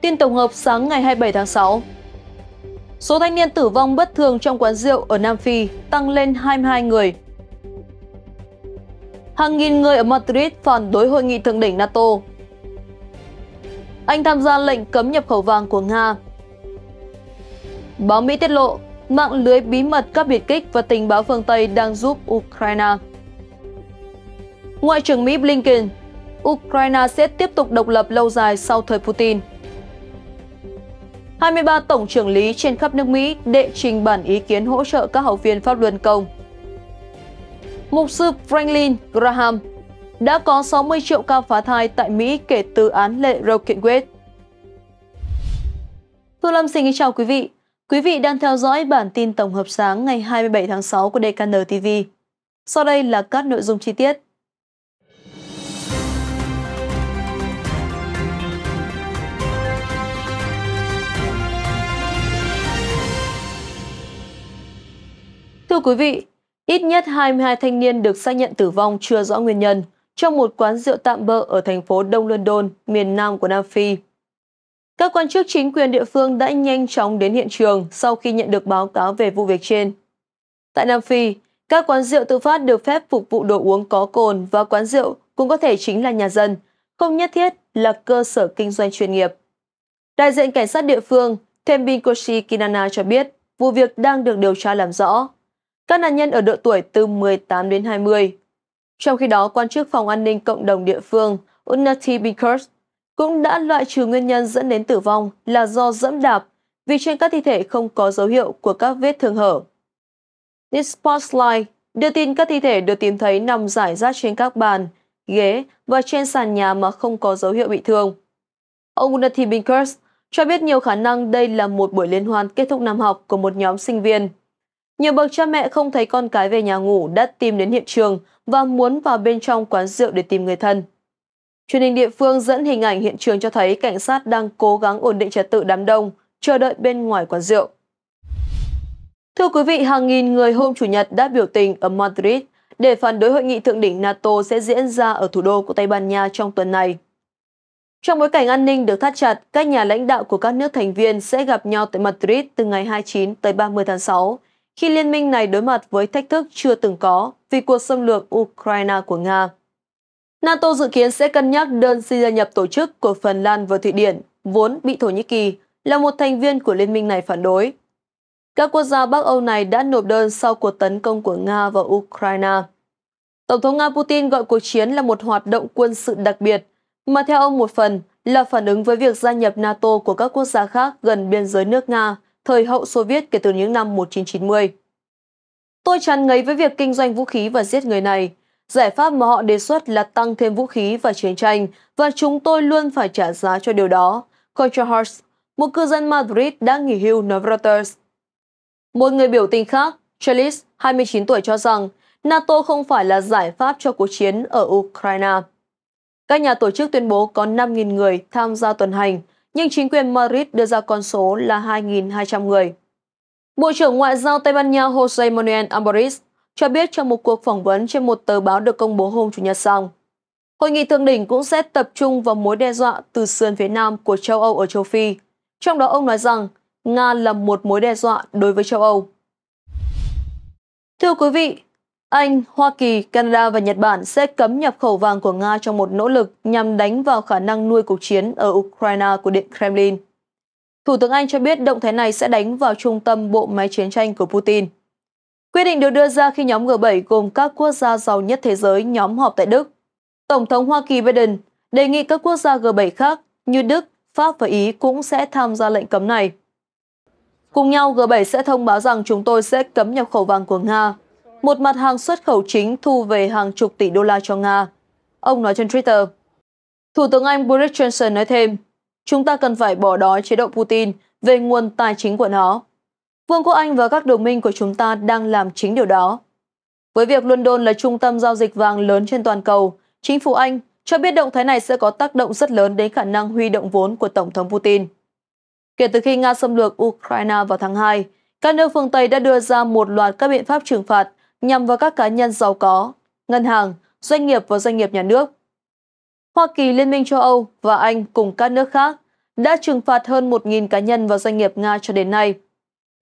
Tin tổng hợp sáng ngày 27 tháng 6 Số thanh niên tử vong bất thường trong quán rượu ở Nam Phi tăng lên 22 người. Hàng nghìn người ở Madrid phản đối hội nghị thượng đỉnh NATO. Anh tham gia lệnh cấm nhập khẩu vàng của Nga. Báo Mỹ tiết lộ, mạng lưới bí mật các biệt kích và tình báo phương Tây đang giúp Ukraine. Ngoại trưởng Mỹ Blinken, Ukraine sẽ tiếp tục độc lập lâu dài sau thời Putin. 23 tổng trưởng lý trên khắp nước Mỹ đệ trình bản ý kiến hỗ trợ các học viên pháp luân công. Mục sư Franklin Graham đã có 60 triệu ca phá thai tại Mỹ kể từ án lệ Roe Wade. Thu Lâm xin kính chào quý vị. Quý vị đang theo dõi bản tin tổng hợp sáng ngày 27 tháng 6 của DKN TV. Sau đây là các nội dung chi tiết. Thưa quý vị, ít nhất 22 thanh niên được xác nhận tử vong chưa rõ nguyên nhân trong một quán rượu tạm bỡ ở thành phố Đông London, miền nam của Nam Phi. Các quan chức chính quyền địa phương đã nhanh chóng đến hiện trường sau khi nhận được báo cáo về vụ việc trên. Tại Nam Phi, các quán rượu tự phát được phép phục vụ đồ uống có cồn và quán rượu cũng có thể chính là nhà dân, không nhất thiết là cơ sở kinh doanh chuyên nghiệp. Đại diện cảnh sát địa phương Thembinkoshi Kinana cho biết vụ việc đang được điều tra làm rõ. Các nạn nhân ở độ tuổi từ 18 đến 20. Trong khi đó, quan chức phòng an ninh cộng đồng địa phương Unnati Binkers cũng đã loại trừ nguyên nhân dẫn đến tử vong là do dẫm đạp vì trên các thi thể không có dấu hiệu của các vết thương hở. The Spotlight đưa tin các thi thể được tìm thấy nằm rải rác trên các bàn, ghế và trên sàn nhà mà không có dấu hiệu bị thương. Ông Unnati Binkers cho biết nhiều khả năng đây là một buổi liên hoan kết thúc năm học của một nhóm sinh viên. Nhiều bậc cha mẹ không thấy con cái về nhà ngủ đã tìm đến hiện trường và muốn vào bên trong quán rượu để tìm người thân. Truyền hình địa phương dẫn hình ảnh hiện trường cho thấy cảnh sát đang cố gắng ổn định trật tự đám đông, chờ đợi bên ngoài quán rượu. Thưa quý vị, hàng nghìn người hôm Chủ nhật đã biểu tình ở Madrid để phản đối hội nghị thượng đỉnh NATO sẽ diễn ra ở thủ đô của Tây Ban Nha trong tuần này. Trong bối cảnh an ninh được thắt chặt, các nhà lãnh đạo của các nước thành viên sẽ gặp nhau tại Madrid từ ngày 29 tới 30 tháng 6 khi liên minh này đối mặt với thách thức chưa từng có vì cuộc xâm lược Ukraine của Nga. NATO dự kiến sẽ cân nhắc đơn xin gia nhập tổ chức của Phần Lan và Thụy Điển, vốn bị Thổ Nhĩ Kỳ là một thành viên của liên minh này phản đối. Các quốc gia Bắc Âu này đã nộp đơn sau cuộc tấn công của Nga vào Ukraine. Tổng thống Nga Putin gọi cuộc chiến là một hoạt động quân sự đặc biệt, mà theo ông một phần là phản ứng với việc gia nhập NATO của các quốc gia khác gần biên giới nước Nga – thời hậu Xô Viết kể từ những năm 1990. Tôi chán ngấy với việc kinh doanh vũ khí và giết người này. Giải pháp mà họ đề xuất là tăng thêm vũ khí và chiến tranh và chúng tôi luôn phải trả giá cho điều đó. Conchahars, một cư dân Madrid đang nghỉ hưu nói Reuters. Một người biểu tình khác, Chelis, 29 tuổi cho rằng NATO không phải là giải pháp cho cuộc chiến ở Ukraine. Các nhà tổ chức tuyên bố có 5.000 người tham gia tuần hành nhưng chính quyền Madrid đưa ra con số là 2.200 người. Bộ trưởng Ngoại giao Tây Ban Nha Jose Manuel Ambaris cho biết trong một cuộc phỏng vấn trên một tờ báo được công bố hôm Chủ nhật rằng, hội nghị thượng đỉnh cũng sẽ tập trung vào mối đe dọa từ sườn phía nam của châu Âu ở châu Phi. Trong đó ông nói rằng Nga là một mối đe dọa đối với châu Âu. Thưa quý vị, anh, Hoa Kỳ, Canada và Nhật Bản sẽ cấm nhập khẩu vàng của Nga trong một nỗ lực nhằm đánh vào khả năng nuôi cuộc chiến ở Ukraine của Điện Kremlin. Thủ tướng Anh cho biết động thái này sẽ đánh vào trung tâm bộ máy chiến tranh của Putin. Quyết định được đưa ra khi nhóm G7 gồm các quốc gia giàu nhất thế giới nhóm họp tại Đức. Tổng thống Hoa Kỳ Biden đề nghị các quốc gia G7 khác như Đức, Pháp và Ý cũng sẽ tham gia lệnh cấm này. Cùng nhau, G7 sẽ thông báo rằng chúng tôi sẽ cấm nhập khẩu vàng của Nga một mặt hàng xuất khẩu chính thu về hàng chục tỷ đô la cho Nga. Ông nói trên Twitter. Thủ tướng Anh Boris Johnson nói thêm, chúng ta cần phải bỏ đói chế độ Putin về nguồn tài chính của nó. Vương quốc Anh và các đồng minh của chúng ta đang làm chính điều đó. Với việc London là trung tâm giao dịch vàng lớn trên toàn cầu, chính phủ Anh cho biết động thái này sẽ có tác động rất lớn đến khả năng huy động vốn của Tổng thống Putin. Kể từ khi Nga xâm lược Ukraine vào tháng 2, các nước phương Tây đã đưa ra một loạt các biện pháp trừng phạt nhằm vào các cá nhân giàu có, ngân hàng, doanh nghiệp và doanh nghiệp nhà nước. Hoa Kỳ, Liên minh châu Âu và Anh cùng các nước khác đã trừng phạt hơn 1.000 cá nhân và doanh nghiệp Nga cho đến nay.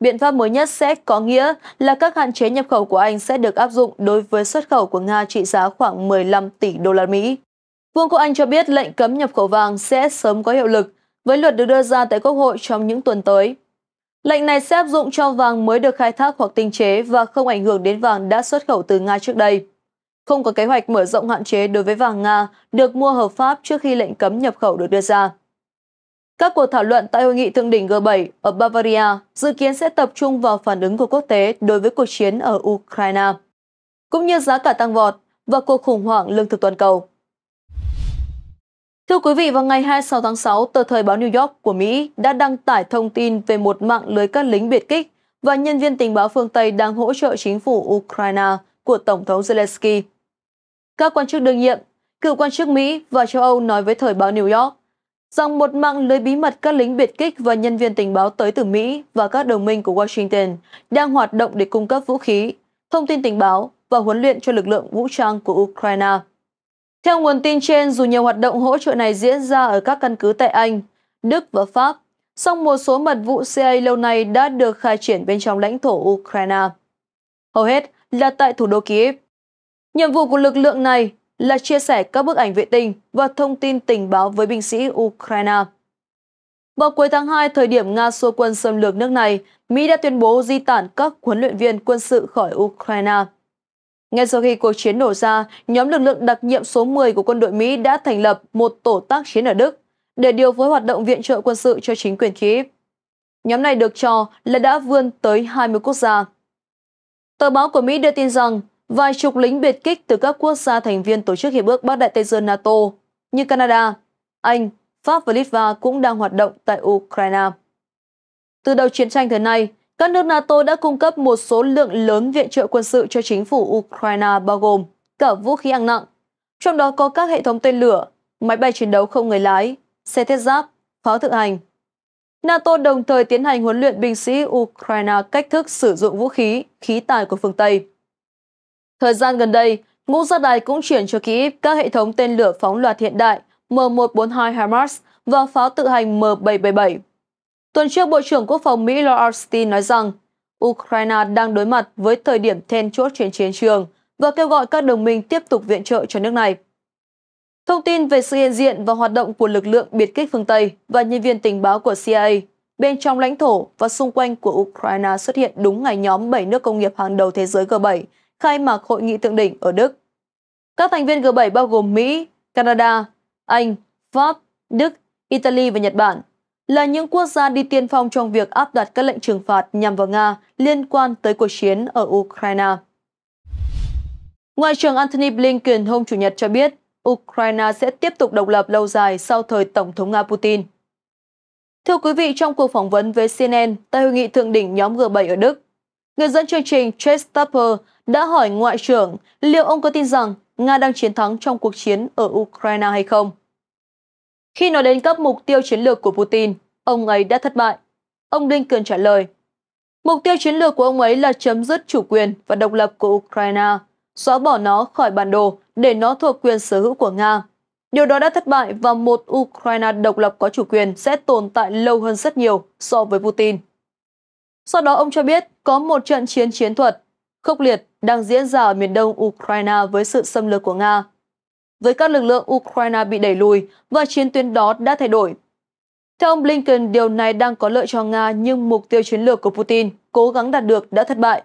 Biện pháp mới nhất sẽ có nghĩa là các hạn chế nhập khẩu của Anh sẽ được áp dụng đối với xuất khẩu của Nga trị giá khoảng 15 tỷ đô la Mỹ. Vương quốc Anh cho biết lệnh cấm nhập khẩu vàng sẽ sớm có hiệu lực với luật được đưa ra tại Quốc hội trong những tuần tới. Lệnh này sẽ áp dụng cho vàng mới được khai thác hoặc tinh chế và không ảnh hưởng đến vàng đã xuất khẩu từ Nga trước đây. Không có kế hoạch mở rộng hạn chế đối với vàng Nga được mua hợp pháp trước khi lệnh cấm nhập khẩu được đưa ra. Các cuộc thảo luận tại hội nghị thượng đỉnh G7 ở Bavaria dự kiến sẽ tập trung vào phản ứng của quốc tế đối với cuộc chiến ở Ukraine, cũng như giá cả tăng vọt và cuộc khủng hoảng lương thực toàn cầu. Thưa quý vị, vào ngày 26 tháng 6, tờ Thời báo New York của Mỹ đã đăng tải thông tin về một mạng lưới các lính biệt kích và nhân viên tình báo phương Tây đang hỗ trợ chính phủ Ukraine của Tổng thống Zelensky. Các quan chức đương nhiệm, cựu quan chức Mỹ và châu Âu nói với Thời báo New York rằng một mạng lưới bí mật các lính biệt kích và nhân viên tình báo tới từ Mỹ và các đồng minh của Washington đang hoạt động để cung cấp vũ khí, thông tin tình báo và huấn luyện cho lực lượng vũ trang của Ukraine. Theo nguồn tin trên, dù nhiều hoạt động hỗ trợ này diễn ra ở các căn cứ tại Anh, Đức và Pháp, song một số mật vụ CIA lâu nay đã được khai triển bên trong lãnh thổ Ukraine. Hầu hết là tại thủ đô Kiev. Nhiệm vụ của lực lượng này là chia sẻ các bức ảnh vệ tinh và thông tin tình báo với binh sĩ Ukraine. Vào cuối tháng 2, thời điểm Nga xua quân xâm lược nước này, Mỹ đã tuyên bố di tản các huấn luyện viên quân sự khỏi Ukraine. Ngay sau khi cuộc chiến nổ ra, nhóm lực lượng đặc nhiệm số 10 của quân đội Mỹ đã thành lập một tổ tác chiến ở Đức để điều phối hoạt động viện trợ quân sự cho chính quyền Kiev. Nhóm này được cho là đã vươn tới 20 quốc gia. Tờ báo của Mỹ đưa tin rằng vài chục lính biệt kích từ các quốc gia thành viên tổ chức Hiệp ước Bắc Đại Tây Dương NATO như Canada, Anh, Pháp và Litva cũng đang hoạt động tại Ukraine. Từ đầu chiến tranh tới nay, các nước NATO đã cung cấp một số lượng lớn viện trợ quân sự cho chính phủ Ukraine bao gồm cả vũ khí hạng nặng, trong đó có các hệ thống tên lửa, máy bay chiến đấu không người lái, xe thiết giáp, pháo tự hành. NATO đồng thời tiến hành huấn luyện binh sĩ Ukraine cách thức sử dụng vũ khí, khí tài của phương Tây. Thời gian gần đây, ngũ gia đài cũng chuyển cho Kyiv các hệ thống tên lửa phóng loạt hiện đại M142 HIMARS và pháo tự hành M777. Tuần trước, Bộ trưởng Quốc phòng Mỹ Lloyd Austin nói rằng Ukraine đang đối mặt với thời điểm then chốt trên chiến trường và kêu gọi các đồng minh tiếp tục viện trợ cho nước này. Thông tin về sự hiện diện và hoạt động của lực lượng biệt kích phương Tây và nhân viên tình báo của CIA bên trong lãnh thổ và xung quanh của Ukraine xuất hiện đúng ngày nhóm 7 nước công nghiệp hàng đầu thế giới G7 khai mạc hội nghị thượng đỉnh ở Đức. Các thành viên G7 bao gồm Mỹ, Canada, Anh, Pháp, Đức, Italy và Nhật Bản là những quốc gia đi tiên phong trong việc áp đặt các lệnh trừng phạt nhằm vào Nga liên quan tới cuộc chiến ở Ukraine. Ngoại trưởng Antony Blinken hôm Chủ nhật cho biết Ukraine sẽ tiếp tục độc lập lâu dài sau thời Tổng thống Nga Putin. Thưa quý vị, trong cuộc phỏng vấn với CNN tại hội nghị thượng đỉnh nhóm G7 ở Đức, người dẫn chương trình Chase Tapper đã hỏi Ngoại trưởng liệu ông có tin rằng Nga đang chiến thắng trong cuộc chiến ở Ukraine hay không. Khi nói đến các mục tiêu chiến lược của Putin, ông ấy đã thất bại. Ông Blinken trả lời, mục tiêu chiến lược của ông ấy là chấm dứt chủ quyền và độc lập của Ukraine, xóa bỏ nó khỏi bản đồ để nó thuộc quyền sở hữu của Nga. Điều đó đã thất bại và một Ukraine độc lập có chủ quyền sẽ tồn tại lâu hơn rất nhiều so với Putin. Sau đó ông cho biết có một trận chiến chiến thuật khốc liệt đang diễn ra ở miền đông Ukraine với sự xâm lược của Nga với các lực lượng Ukraine bị đẩy lùi và chiến tuyến đó đã thay đổi. Theo ông Blinken, điều này đang có lợi cho Nga nhưng mục tiêu chiến lược của Putin cố gắng đạt được đã thất bại.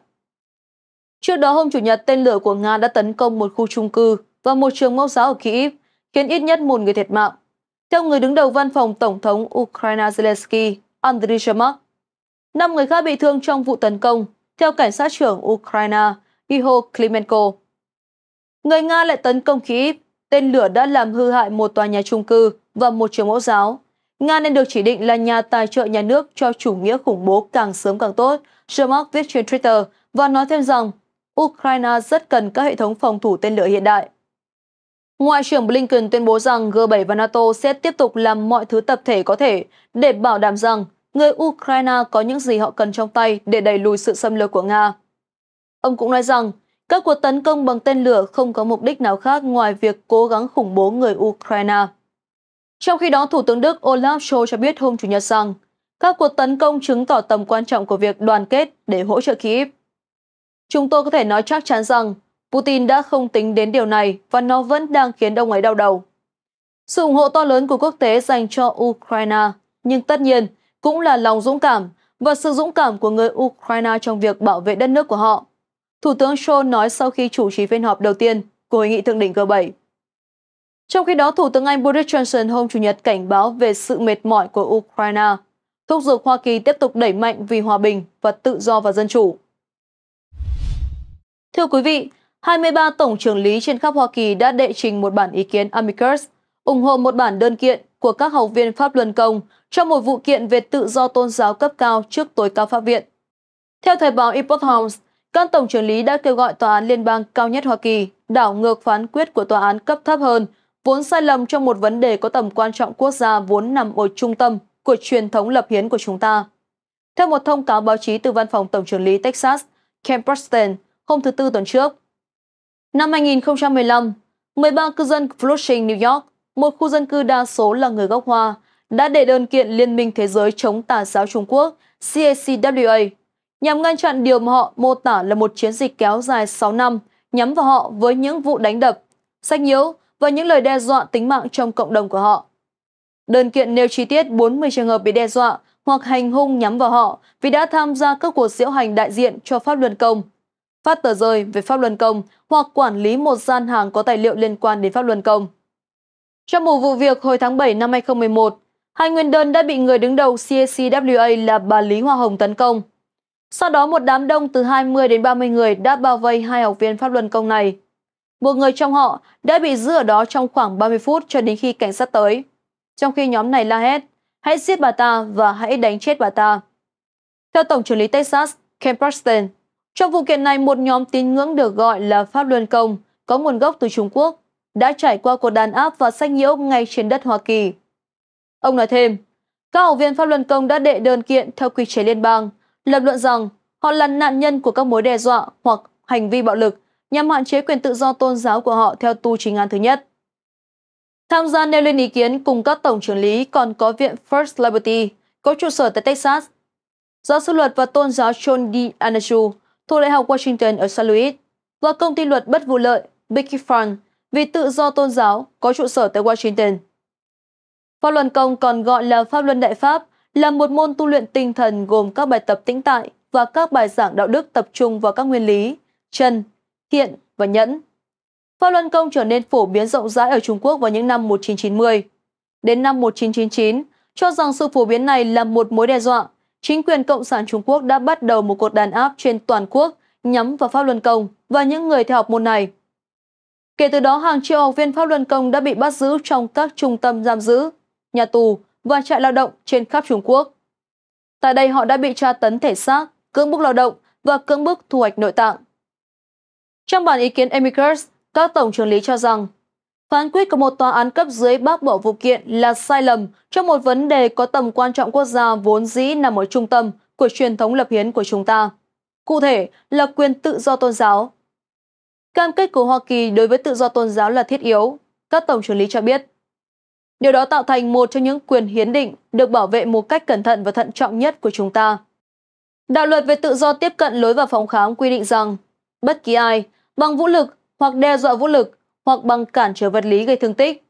Trước đó hôm Chủ nhật, tên lửa của Nga đã tấn công một khu trung cư và một trường mẫu giáo ở Kyiv, khiến ít nhất một người thiệt mạng. Theo người đứng đầu văn phòng Tổng thống Ukraine Zelensky, Andriy Yermak, năm người khác bị thương trong vụ tấn công, theo cảnh sát trưởng Ukraine Iho Klimenko. Người Nga lại tấn công Kyiv tên lửa đã làm hư hại một tòa nhà trung cư và một trường mẫu giáo. Nga nên được chỉ định là nhà tài trợ nhà nước cho chủ nghĩa khủng bố càng sớm càng tốt, Jamak viết trên Twitter và nói thêm rằng Ukraine rất cần các hệ thống phòng thủ tên lửa hiện đại. Ngoại trưởng Blinken tuyên bố rằng G7 và NATO sẽ tiếp tục làm mọi thứ tập thể có thể để bảo đảm rằng người Ukraine có những gì họ cần trong tay để đẩy lùi sự xâm lược của Nga. Ông cũng nói rằng các cuộc tấn công bằng tên lửa không có mục đích nào khác ngoài việc cố gắng khủng bố người Ukraine. Trong khi đó, Thủ tướng Đức Olaf Scholz cho biết hôm Chủ nhật rằng các cuộc tấn công chứng tỏ tầm quan trọng của việc đoàn kết để hỗ trợ Kyiv. Chúng tôi có thể nói chắc chắn rằng Putin đã không tính đến điều này và nó vẫn đang khiến ông ấy đau đầu. Sự ủng hộ to lớn của quốc tế dành cho Ukraine, nhưng tất nhiên cũng là lòng dũng cảm và sự dũng cảm của người Ukraine trong việc bảo vệ đất nước của họ. Thủ tướng Scholz nói sau khi chủ trì phiên họp đầu tiên của Hội nghị Thượng đỉnh G7. Trong khi đó, Thủ tướng Anh Boris Johnson hôm Chủ nhật cảnh báo về sự mệt mỏi của Ukraine, thúc giục Hoa Kỳ tiếp tục đẩy mạnh vì hòa bình và tự do và dân chủ. Thưa quý vị, 23 tổng trưởng lý trên khắp Hoa Kỳ đã đệ trình một bản ý kiến amicus ủng hộ một bản đơn kiện của các học viên pháp luân công trong một vụ kiện về tự do tôn giáo cấp cao trước tối cao pháp viện. Theo thời báo Epoch Times, các tổng trưởng lý đã kêu gọi tòa án liên bang cao nhất Hoa Kỳ đảo ngược phán quyết của tòa án cấp thấp hơn, vốn sai lầm trong một vấn đề có tầm quan trọng quốc gia vốn nằm ở trung tâm của truyền thống lập hiến của chúng ta. Theo một thông cáo báo chí từ văn phòng tổng trưởng lý Texas, Ken Preston, hôm thứ Tư tuần trước. Năm 2015, 13 cư dân Flushing, New York, một khu dân cư đa số là người gốc Hoa, đã đệ đơn kiện Liên minh Thế giới chống tà giáo Trung Quốc CACWA nhằm ngăn chặn điều mà họ mô tả là một chiến dịch kéo dài 6 năm, nhắm vào họ với những vụ đánh đập, sách nhiễu và những lời đe dọa tính mạng trong cộng đồng của họ. Đơn kiện nêu chi tiết 40 trường hợp bị đe dọa hoặc hành hung nhắm vào họ vì đã tham gia các cuộc diễu hành đại diện cho Pháp Luân Công, phát tờ rơi về Pháp Luân Công hoặc quản lý một gian hàng có tài liệu liên quan đến Pháp Luân Công. Trong một vụ việc hồi tháng 7 năm 2011, hai nguyên đơn đã bị người đứng đầu CACWA là bà Lý Hoa Hồng tấn công – sau đó một đám đông từ 20 đến 30 người đã bao vây hai học viên pháp luân công này. Một người trong họ đã bị giữ ở đó trong khoảng 30 phút cho đến khi cảnh sát tới. Trong khi nhóm này la hét, hãy giết bà ta và hãy đánh chết bà ta. Theo Tổng trưởng lý Texas, Ken Paxton, trong vụ kiện này một nhóm tín ngưỡng được gọi là Pháp Luân Công có nguồn gốc từ Trung Quốc đã trải qua cuộc đàn áp và sách nhiễu ngay trên đất Hoa Kỳ. Ông nói thêm, các học viên Pháp Luân Công đã đệ đơn kiện theo quy chế liên bang – lập luận rằng họ là nạn nhân của các mối đe dọa hoặc hành vi bạo lực nhằm hạn chế quyền tự do tôn giáo của họ theo tu chính án thứ nhất. Tham gia nêu lên ý kiến cùng các tổng trưởng lý còn có Viện First Liberty, có trụ sở tại Texas. Giáo sư luật và tôn giáo John D. Anachu thuộc Đại học Washington ở St. Louis và công ty luật bất vụ lợi Bicky Fund vì tự do tôn giáo có trụ sở tại Washington. Pháp luận công còn gọi là pháp luân đại Pháp là một môn tu luyện tinh thần gồm các bài tập tĩnh tại và các bài giảng đạo đức tập trung vào các nguyên lý chân, thiện và nhẫn. Pháp Luân Công trở nên phổ biến rộng rãi ở Trung Quốc vào những năm 1990. Đến năm 1999, cho rằng sự phổ biến này là một mối đe dọa, chính quyền Cộng sản Trung Quốc đã bắt đầu một cuộc đàn áp trên toàn quốc nhắm vào Pháp Luân Công và những người theo học môn này. Kể từ đó, hàng triệu học viên Pháp Luân Công đã bị bắt giữ trong các trung tâm giam giữ, nhà tù và trại lao động trên khắp Trung Quốc. Tại đây họ đã bị tra tấn thể xác, cưỡng bức lao động và cưỡng bức thu hoạch nội tạng. Trong bản ý kiến Amicus, các tổng trưởng lý cho rằng phán quyết của một tòa án cấp dưới bác bỏ vụ kiện là sai lầm trong một vấn đề có tầm quan trọng quốc gia vốn dĩ nằm ở trung tâm của truyền thống lập hiến của chúng ta. Cụ thể là quyền tự do tôn giáo. Cam kết của Hoa Kỳ đối với tự do tôn giáo là thiết yếu, các tổng trưởng lý cho biết. Điều đó tạo thành một trong những quyền hiến định được bảo vệ một cách cẩn thận và thận trọng nhất của chúng ta. Đạo luật về tự do tiếp cận lối vào phòng khám quy định rằng bất kỳ ai bằng vũ lực hoặc đe dọa vũ lực hoặc bằng cản trở vật lý gây thương tích,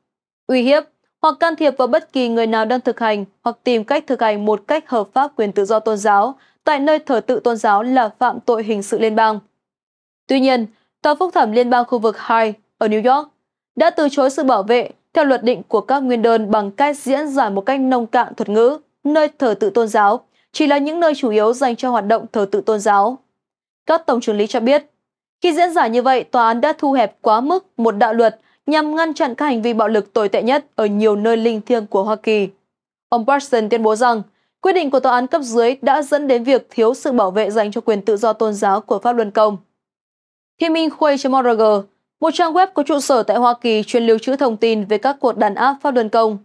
uy hiếp hoặc can thiệp vào bất kỳ người nào đang thực hành hoặc tìm cách thực hành một cách hợp pháp quyền tự do tôn giáo tại nơi thờ tự tôn giáo là phạm tội hình sự liên bang. Tuy nhiên, Tòa phúc thẩm liên bang khu vực 2 ở New York đã từ chối sự bảo vệ theo luật định của các nguyên đơn bằng cách diễn giải một cách nông cạn thuật ngữ, nơi thờ tự tôn giáo chỉ là những nơi chủ yếu dành cho hoạt động thờ tự tôn giáo. Các tổng trưởng lý cho biết, khi diễn giải như vậy, tòa án đã thu hẹp quá mức một đạo luật nhằm ngăn chặn các hành vi bạo lực tồi tệ nhất ở nhiều nơi linh thiêng của Hoa Kỳ. Ông Parsons tuyên bố rằng, quyết định của tòa án cấp dưới đã dẫn đến việc thiếu sự bảo vệ dành cho quyền tự do tôn giáo của pháp luân công. Thiên minh khuê.org một trang web có trụ sở tại Hoa Kỳ chuyên lưu trữ thông tin về các cuộc đàn áp Pháp Luân Công.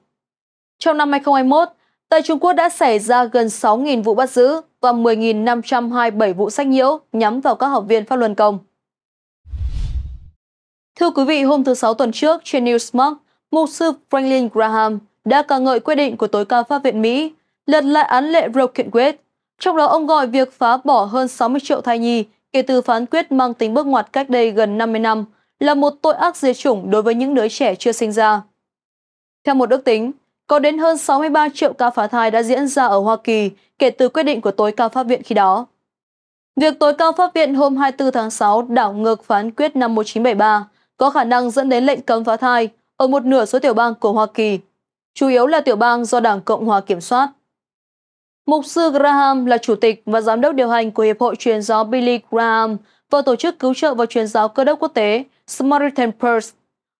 Trong năm 2021, tại Trung Quốc đã xảy ra gần 6.000 vụ bắt giữ và 10.527 vụ sách nhiễu nhắm vào các học viên Pháp Luân Công. Thưa quý vị, hôm thứ Sáu tuần trước trên Newsmark, mục sư Franklin Graham đã ca ngợi quyết định của tối cao Pháp viện Mỹ lật lại án lệ Roe kiện quyết. Trong đó ông gọi việc phá bỏ hơn 60 triệu thai nhi kể từ phán quyết mang tính bước ngoặt cách đây gần 50 năm – là một tội ác diệt chủng đối với những đứa trẻ chưa sinh ra. Theo một ước tính, có đến hơn 63 triệu ca phá thai đã diễn ra ở Hoa Kỳ kể từ quyết định của tối cao pháp viện khi đó. Việc tối cao pháp viện hôm 24 tháng 6 đảo ngược phán quyết năm 1973 có khả năng dẫn đến lệnh cấm phá thai ở một nửa số tiểu bang của Hoa Kỳ, chủ yếu là tiểu bang do Đảng Cộng hòa kiểm soát. Mục sư Graham là chủ tịch và giám đốc điều hành của Hiệp hội Truyền giáo Billy Graham và Tổ chức Cứu trợ và Truyền giáo Cơ đốc Quốc tế Samaritan Purse,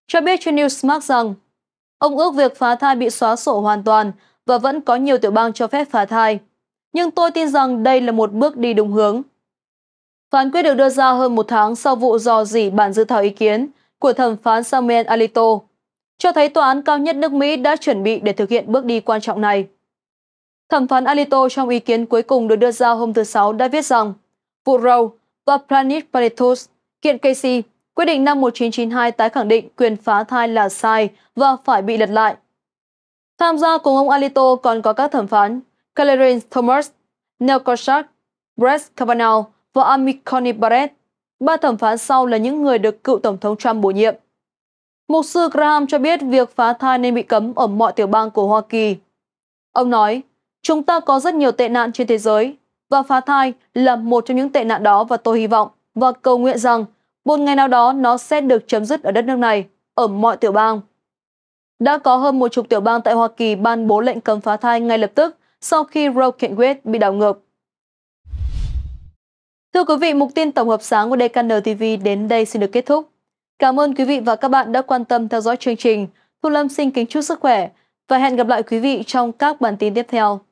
cho biết trên Newsmax rằng ông ước việc phá thai bị xóa sổ hoàn toàn và vẫn có nhiều tiểu bang cho phép phá thai. Nhưng tôi tin rằng đây là một bước đi đúng hướng. Phán quyết được đưa ra hơn một tháng sau vụ dò dỉ bản dự thảo ý kiến của thẩm phán Samuel Alito, cho thấy tòa án cao nhất nước Mỹ đã chuẩn bị để thực hiện bước đi quan trọng này. Thẩm phán Alito trong ý kiến cuối cùng được đưa ra hôm thứ Sáu đã viết rằng vụ Roe và Planet Paritus kiện Casey Quyết định năm 1992 tái khẳng định quyền phá thai là sai và phải bị lật lại. Tham gia cùng ông Alito còn có các thẩm phán Clarence Thomas, Neil Gorsuch, Brett Kavanaugh và Amy Coney Barrett. Ba thẩm phán sau là những người được cựu Tổng thống Trump bổ nhiệm. Mục sư Graham cho biết việc phá thai nên bị cấm ở mọi tiểu bang của Hoa Kỳ. Ông nói, chúng ta có rất nhiều tệ nạn trên thế giới và phá thai là một trong những tệ nạn đó và tôi hy vọng và cầu nguyện rằng một ngày nào đó nó sẽ được chấm dứt ở đất nước này, ở mọi tiểu bang. Đã có hơn một chục tiểu bang tại Hoa Kỳ ban bố lệnh cấm phá thai ngay lập tức sau khi Roe kiện quyết bị đảo ngược. Thưa quý vị, mục tin tổng hợp sáng của DKN TV đến đây xin được kết thúc. Cảm ơn quý vị và các bạn đã quan tâm theo dõi chương trình. Thu Lâm xin kính chúc sức khỏe và hẹn gặp lại quý vị trong các bản tin tiếp theo.